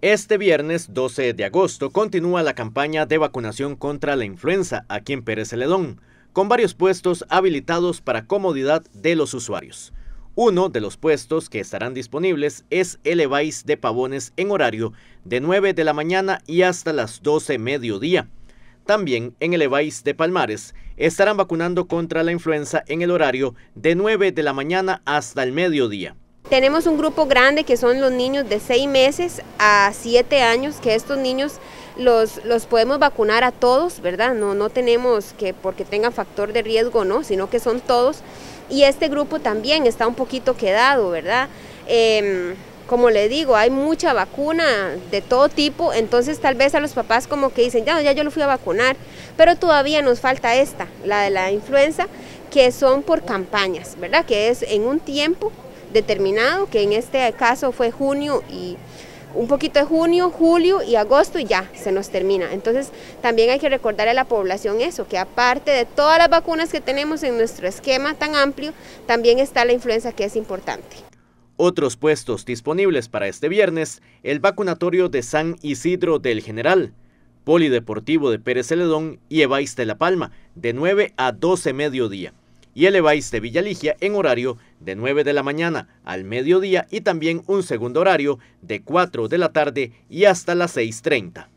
Este viernes 12 de agosto continúa la campaña de vacunación contra la influenza aquí en Pérez Celedón, con varios puestos habilitados para comodidad de los usuarios. Uno de los puestos que estarán disponibles es el Evais de Pavones en horario de 9 de la mañana y hasta las 12 mediodía. También en el Evais de Palmares estarán vacunando contra la influenza en el horario de 9 de la mañana hasta el mediodía. Tenemos un grupo grande que son los niños de 6 meses a 7 años, que estos niños los, los podemos vacunar a todos, ¿verdad? No, no tenemos que porque tengan factor de riesgo, no, sino que son todos. Y este grupo también está un poquito quedado, ¿verdad? Em, como le digo, hay mucha vacuna de todo tipo, entonces tal vez a los papás como que dicen, ya, ya yo lo fui a vacunar, pero todavía nos falta esta, la de la influenza, que son por campañas, ¿verdad? Que es en un tiempo determinado, que en este caso fue junio y un poquito de junio, julio y agosto y ya se nos termina. Entonces también hay que recordar a la población eso, que aparte de todas las vacunas que tenemos en nuestro esquema tan amplio, también está la influenza que es importante. Otros puestos disponibles para este viernes, el vacunatorio de San Isidro del General, Polideportivo de Pérez Celedón y Ebaís de La Palma, de 9 a 12 mediodía, y el Ebaís de Villaligia en horario de 9 de la mañana al mediodía y también un segundo horario de 4 de la tarde y hasta las 6.30.